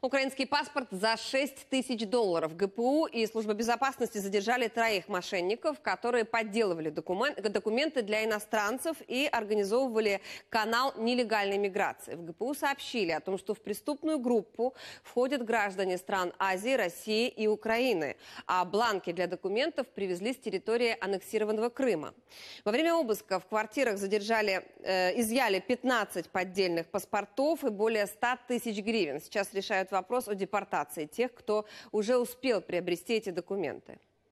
Украинский паспорт за 6 тысяч долларов. ГПУ и служба безопасности задержали троих мошенников, которые подделывали документы для иностранцев и организовывали канал нелегальной миграции. В ГПУ сообщили о том, что в преступную группу входят граждане стран Азии, России и Украины. А бланки для документов привезли с территории аннексированного Крыма. Во время обыска в квартирах задержали, э, изъяли 15 поддельных паспортов и более 100 тысяч гривен. Сейчас решают решает вопрос о депортации тех, кто уже успел приобрести эти документы?